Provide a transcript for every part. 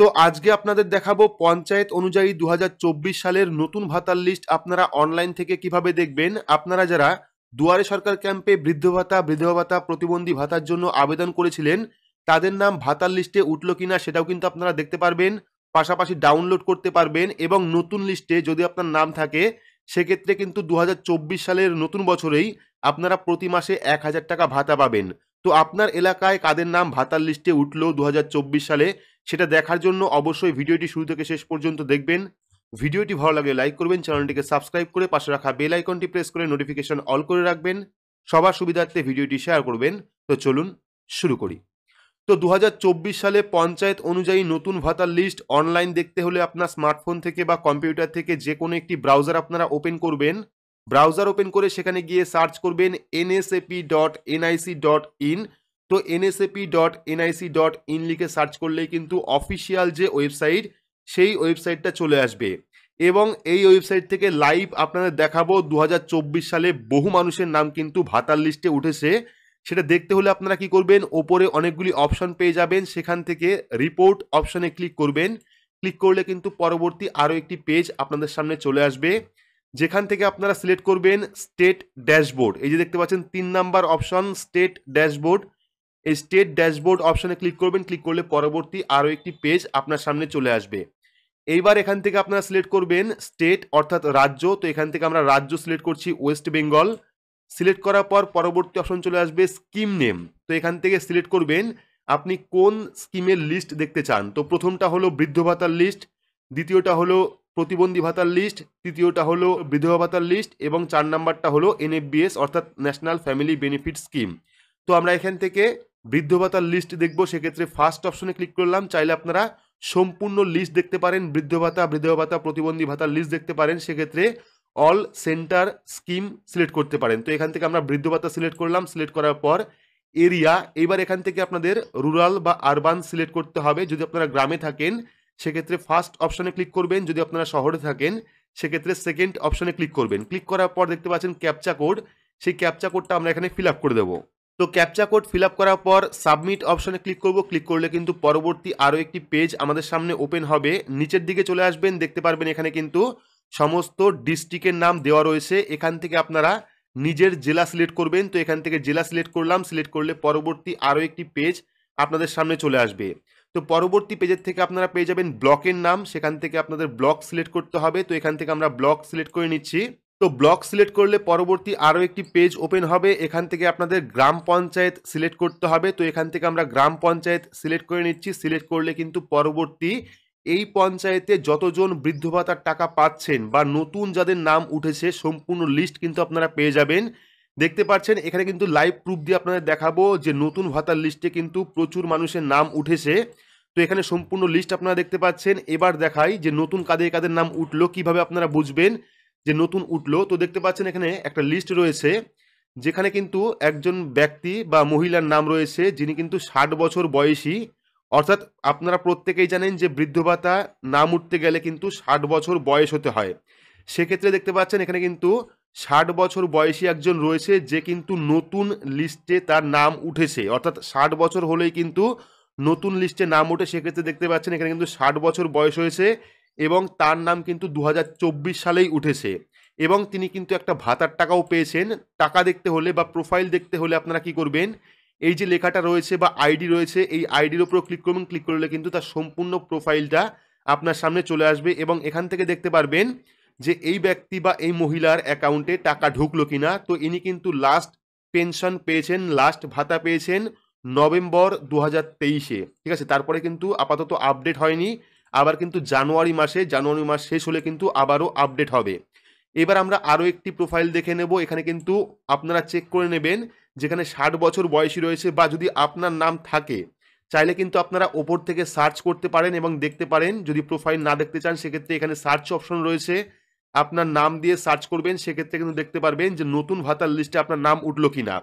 তো আজকে আপনাদের দেখাবো পঞ্চায়েত অনুযায়ী দু সালের নতুন ভাতার লিস্ট আপনারা অনলাইন থেকে কিভাবে দেখবেন আপনারা যারা দুয়ারে সরকার ক্যাম্পে বৃদ্ধ ভাতা বৃদ্ধ ভাতা প্রতিবন্ধী ভাতার জন্য আবেদন করেছিলেন তাদের নাম ভাতার লিস্টে উঠল কিনা সেটাও কিন্তু আপনারা দেখতে পারবেন পাশাপাশি ডাউনলোড করতে পারবেন এবং নতুন লিস্টে যদি আপনার নাম থাকে সেক্ষেত্রে কিন্তু দু সালের নতুন বছরেই আপনারা প্রতি মাসে এক হাজার টাকা ভাতা পাবেন তো আপনার এলাকায় কাদের নাম ভাতার লিস্টে উঠল দু সালে সেটা দেখার জন্য অবশ্যই ভিডিওটি শুরু থেকে শেষ পর্যন্ত দেখবেন ভিডিওটি ভালো লাগলে লাইক করবেন চ্যানেলটিকে সাবস্ক্রাইব করে পাশে রাখা বেল আইকনটি প্রেস করে নোটিফিকেশন অল করে রাখবেন সবার সুবিধার্থে ভিডিওটি শেয়ার করবেন তো চলুন শুরু করি তো দু সালে পঞ্চায়েত অনুযায়ী নতুন ভাতার লিস্ট অনলাইন দেখতে হলে আপনার স্মার্টফোন থেকে বা কম্পিউটার থেকে যে কোনো একটি ব্রাউজার আপনারা ওপেন করবেন ব্রাউজার ওপেন করে সেখানে গিয়ে সার্চ করবেন NSAP dot NIC dot in তো NSAP dot NIC dot in লিখে সার্চ করলেই কিন্তু অফিসিয়াল যে ওয়েবসাইট সেই ওয়েবসাইটটা চলে আসবে এবং এই ওয়েবসাইট থেকে লাইভ আপনাদের দেখাবো দু সালে বহু মানুষের নাম কিন্তু ভাতার লিস্টে উঠেছে সেটা দেখতে হলে আপনারা কি করবেন ওপরে অনেকগুলি অপশন পেয়ে যাবেন সেখান থেকে রিপোর্ট অপশনে ক্লিক করবেন ক্লিক করলে কিন্তু পরবর্তী আরও একটি পেজ আপনাদের সামনে চলে আসবে যেখান থেকে আপনারা সিলেক্ট করবেন স্টেট ড্যাশবোর্ড এই যে দেখতে পাচ্ছেন তিন নাম্বার অপশন স্টেট ড্যাশবোর্ড এই স্টেট ড্যাশবোর্ড অপশানে ক্লিক করবেন ক্লিক করলে পরবর্তী আরও একটি পেজ আপনার সামনে চলে আসবে এইবার এখান থেকে আপনারা সিলেক্ট করবেন স্টেট অর্থাৎ রাজ্য তো এখান থেকে আমরা রাজ্য সিলেক্ট করছি ওয়েস্ট বেঙ্গল সিলেক্ট করার পর পরবর্তী অপশন চলে আসবে স্কিম নেম তো এখান থেকে সিলেক্ট করবেন আপনি কোন স্কিমের লিস্ট দেখতে চান তো প্রথমটা হলো বৃদ্ধ ভাতার লিস্ট দ্বিতীয়টা হলো প্রতিবন্ধী ভাতার লিস্ট তৃতীয়টা হলো বিধবা ভাতার লিস্ট এবং চার নাম্বারটা হলো এনএফবিএস অর্থাৎ ন্যাশনাল ফ্যামিলি বেনিফিট স্কিম তো আমরা এখান থেকে বৃদ্ধ ভাতার লিস্ট দেখবো সেক্ষেত্রে ফার্স্ট অপশনে ক্লিক করলাম চাইলে আপনারা সম্পূর্ণ লিস্ট দেখতে পারেন বৃদ্ধ ভাতা বৃদ্ধ ভাতা প্রতিবন্ধী ভাতার লিস্ট দেখতে পারেন সেক্ষেত্রে অল সেন্টার স্কিম সিলেক্ট করতে পারেন তো এখান থেকে আমরা বৃদ্ধ ভাতা সিলেক্ট করলাম সিলেক্ট করার পর এরিয়া এবার এখান থেকে আপনাদের রুরাল বা আরবান সিলেক্ট করতে হবে যদি আপনারা গ্রামে থাকেন সেক্ষেত্রে ফার্স্ট অপশনে ক্লিক করবেন যদি আপনারা শহরে থাকেন সেক্ষেত্রে সেকেন্ড অপশনে ক্লিক করবেন ক্লিক করার পর দেখতে পাচ্ছেন ক্যাপচা কোড সেই ক্যাপচা কোডটা আমরা এখানে ফিল করে দেবো তো ক্যাপচা কোড ফিল করার পর সাবমিট অপশনে ক্লিক করব ক্লিক করলে কিন্তু পরবর্তী আরও একটি পেজ আমাদের সামনে ওপেন হবে নিচের দিকে চলে আসবেন দেখতে পারবেন এখানে কিন্তু সমস্ত ডিস্ট্রিক্টের নাম দেওয়া রয়েছে এখান থেকে আপনারা নিজের জেলা সিলেক্ট করবেন তো এখান থেকে জেলা সিলেক্ট করলাম সিলেক্ট করলে পরবর্তী আরও একটি পেজ আপনাদের সামনে চলে আসবে তো পরবর্তী পেজের থেকে আপনারা পেয়ে যাবেন ব্লকের নাম সেখান থেকে আপনাদের ব্লক সিলেক্ট করতে হবে তো এখান থেকে আমরা ব্লক সিলেক্ট করে নিচ্ছি তো ব্লক সিলেক্ট করলে পরবর্তী আরও একটি পেজ ওপেন হবে এখান থেকে আপনাদের গ্রাম পঞ্চায়েত সিলেক্ট করতে হবে তো এখান থেকে আমরা গ্রাম পঞ্চায়েত সিলেক্ট করে নিচ্ছি সিলেক্ট করলে কিন্তু পরবর্তী এই পঞ্চায়েতে যতজন বৃদ্ধ ভাতার টাকা পাচ্ছেন বা নতুন যাদের নাম উঠেছে সম্পূর্ণ লিস্ট কিন্তু আপনারা পেয়ে যাবেন দেখতে পাচ্ছেন এখানে কিন্তু লাইভ প্রুফ দিয়ে আপনাদের দেখাবো যে নতুন ভাতার লিস্টে কিন্তু প্রচুর মানুষের নাম উঠেছে তো এখানে সম্পূর্ণ লিস্ট আপনারা দেখতে পাচ্ছেন এবার দেখাই যে নতুন কাদের কাদের নাম উঠলো কিভাবে আপনারা বুঝবেন যে নতুন উঠলো তো দেখতে পাচ্ছেন এখানে একটা লিস্ট রয়েছে যেখানে কিন্তু একজন ব্যক্তি বা মহিলার নাম রয়েছে যিনি কিন্তু ষাট বছর বয়সী অর্থাৎ আপনারা প্রত্যেকেই জানেন যে বৃদ্ধ ভাতা নাম উঠতে গেলে কিন্তু ষাট বছর বয়স হতে হয় সেক্ষেত্রে দেখতে পাচ্ছেন এখানে কিন্তু ষাট বছর বয়সী একজন রয়েছে যে কিন্তু নতুন লিস্টে তার নাম উঠেছে অর্থাৎ ষাট বছর হলেই কিন্তু নতুন লিস্টে নাম উঠে সেক্ষেত্রে দেখতে পাচ্ছেন এখানে কিন্তু ষাট বছর বয়স হয়েছে এবং তার নাম কিন্তু দু সালেই উঠেছে এবং তিনি কিন্তু একটা ভাতার টাকাও পেয়েছেন টাকা দেখতে হলে বা প্রোফাইল দেখতে হলে আপনারা কি করবেন এই যে লেখাটা রয়েছে বা আইডি রয়েছে এই আইডির ওপর ক্লিক করবেন ক্লিক করলে কিন্তু তার সম্পূর্ণ প্রোফাইলটা আপনার সামনে চলে আসবে এবং এখান থেকে দেখতে পারবেন যে এই ব্যক্তি বা এই মহিলার অ্যাকাউন্টে টাকা ঢুকলো কিনা তো ইনি কিন্তু লাস্ট পেনশন পেয়েছেন লাস্ট ভাতা পেয়েছেন নভেম্বর দু হাজার তেইশে ঠিক আছে তারপরে কিন্তু আপাতত আপডেট হয়নি আবার কিন্তু জানুয়ারি মাসে জানুয়ারি মাস শেষ হলে কিন্তু আবারও আপডেট হবে এবার আমরা আরও একটি প্রোফাইল দেখে নেব এখানে কিন্তু আপনারা চেক করে নেবেন যেখানে ষাট বছর বয়সী রয়েছে বা যদি আপনার নাম থাকে চাইলে কিন্তু আপনারা ওপর থেকে সার্চ করতে পারেন এবং দেখতে পারেন যদি প্রোফাইল না দেখতে চান সেক্ষেত্রে এখানে সার্চ অপশন রয়েছে আপনার নাম দিয়ে সার্চ করবেন সেক্ষেত্রে কিন্তু দেখতে পারবেন যে নতুন ভাতার লিস্টে আপনার নাম উঠলো কি না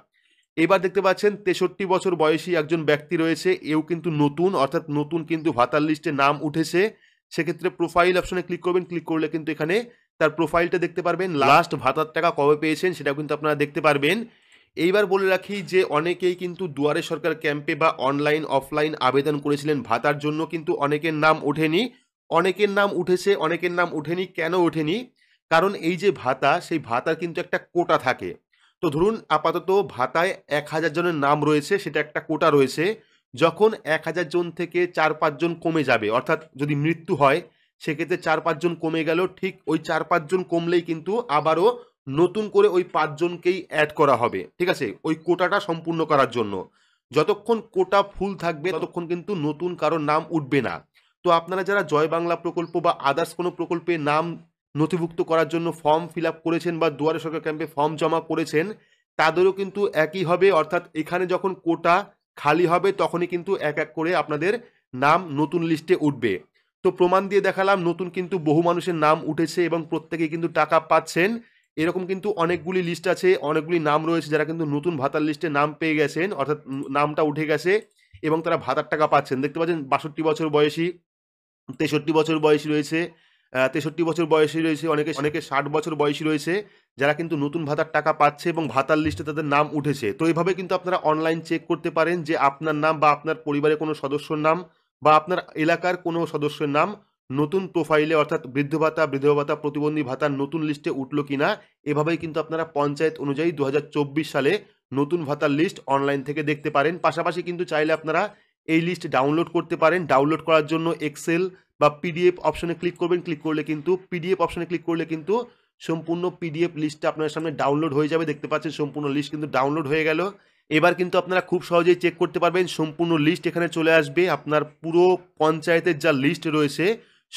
এবার দেখতে পাচ্ছেন তেষট্টি বছর বয়সী একজন ব্যক্তি রয়েছে এও কিন্তু নতুন অর্থাৎ নতুন কিন্তু ভাতার লিস্টে নাম উঠেছে সেক্ষেত্রে প্রোফাইল অপশনে ক্লিক করবেন ক্লিক করলে কিন্তু এখানে তার প্রোফাইলটা দেখতে পারবেন লাস্ট ভাতার টাকা কবে পেয়েছেন সেটা কিন্তু আপনারা দেখতে পারবেন এইবার বলে রাখি যে অনেকেই কিন্তু দুয়ারে সরকার ক্যাম্পে বা অনলাইন অফলাইন আবেদন করেছিলেন ভাতার জন্য কিন্তু অনেকের নাম ওঠেনি অনেকের নাম উঠেছে অনেকের নাম ওঠেনি কেন ওঠেনি কারণ এই যে ভাতা সেই ভাতার কিন্তু একটা কোটা থাকে তো ধরুন আপাতত ভাতায় এক হাজার জনের নাম রয়েছে সেটা একটা কোটা রয়েছে যখন এক হাজার জন থেকে চার পাঁচজন কমে যাবে অর্থাৎ যদি মৃত্যু হয় সেক্ষেত্রে চার পাঁচজন কমে গেল ঠিক ওই চার পাঁচজন কমলেই কিন্তু আবারও নতুন করে ওই পাঁচজনকেই অ্যাড করা হবে ঠিক আছে ওই কোটাটা সম্পূর্ণ করার জন্য যতক্ষণ কোটা ফুল থাকবে ততক্ষণ কিন্তু নতুন কারোর নাম উঠবে না তো আপনারা যারা জয় বাংলা প্রকল্প বা আদার্স কোনো প্রকল্পে নাম নথিভুক্ত করার জন্য ফর্ম ফিল করেছেন বা দুয়ারে সরকার ক্যাম্পে ফর্ম জমা করেছেন তাদেরও কিন্তু একই হবে অর্থাৎ এখানে যখন কোটা খালি হবে তখনই কিন্তু এক এক করে আপনাদের নাম নতুন লিস্টে উঠবে তো প্রমাণ দিয়ে দেখালাম নতুন কিন্তু বহু মানুষের নাম উঠেছে এবং প্রত্যেকে কিন্তু টাকা পাচ্ছেন এরকম কিন্তু অনেকগুলি লিস্ট আছে অনেকগুলি নাম রয়েছে যারা কিন্তু নতুন ভাতার লিস্টে নাম পেয়ে গেছেন অর্থাৎ নামটা উঠে গেছে এবং তারা ভাতার টাকা পাচ্ছেন দেখতে পাচ্ছেন বাষট্টি বছর বয়সী তেষট্টি বছর বয়সী রয়েছে তেষট্টি বছর বয়সী রয়েছে অনেকে অনেকে ষাট বছর বয়সী রয়েছে যারা কিন্তু নতুন ভাতার টাকা পাচ্ছে এবং ভাতার লিস্টে তাদের নাম উঠেছে তো এইভাবে কিন্তু আপনারা অনলাইন চেক করতে পারেন যে আপনার নাম বা আপনার পরিবারের কোনো সদস্যর নাম বা আপনার এলাকার কোনো সদস্যের নাম নতুন প্রোফাইলে অর্থাৎ বৃদ্ধ ভাতা বৃদ্ধ ভাতা প্রতিবন্ধী ভাতার নতুন লিস্টে উঠল কিনা এভাবেই কিন্তু আপনারা পঞ্চায়েত অনুযায়ী দু সালে নতুন ভাতার লিস্ট অনলাইন থেকে দেখতে পারেন পাশাপাশি কিন্তু চাইলে আপনারা এই লিস্ট ডাউনলোড করতে পারেন ডাউনলোড করার জন্য এক্সেল বা পিডিএফ অপশনে ক্লিক করবেন ক্লিক করলে কিন্তু পিডিএফ অপশনে ক্লিক করলে কিন্তু সম্পূর্ণ পিডিএফ লিস্টটা আপনার সামনে ডাউনলোড হয়ে যাবে দেখতে পাচ্ছেন সম্পূর্ণ লিস্ট কিন্তু ডাউনলোড হয়ে গেল এবার কিন্তু আপনারা খুব সহজেই চেক করতে পারবেন সম্পূর্ণ লিস্ট এখানে চলে আসবে আপনার পুরো পঞ্চায়েতের যা লিস্ট রয়েছে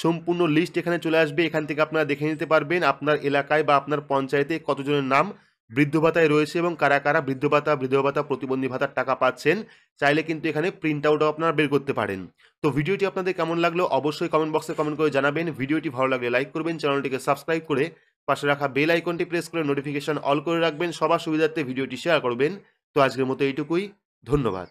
সম্পূর্ণ লিস্ট এখানে চলে আসবে এখান থেকে আপনারা দেখে নিতে পারবেন আপনার এলাকায় বা আপনার পঞ্চায়েতে কতজনের নাম বৃদ্ধ ভাতায় রয়েছে এবং কারা কারা বৃদ্ধ ভাতা বৃদ্ধ ভাতা প্রতিবন্ধী ভাতার টাকা পাচ্ছেন চাইলে কিন্তু এখানে প্রিন্ট আউটও আপনারা বের করতে পারেন তো ভিডিওটি আপনাদের কেমন লাগলো অবশ্যই কমেন্ট বক্সে কমেন্ট করে জানাবেন ভিডিওটি ভালো লাগলে লাইক করবেন চ্যানেলটিকে সাবস্ক্রাইব করে পাশে রাখা বেল আইকনটি প্রেস করে নোটিফিকেশন অল করে রাখবেন সবার সুবিধার্থে ভিডিওটি শেয়ার করবেন তো আজকের মতো এইটুকুই ধন্যবাদ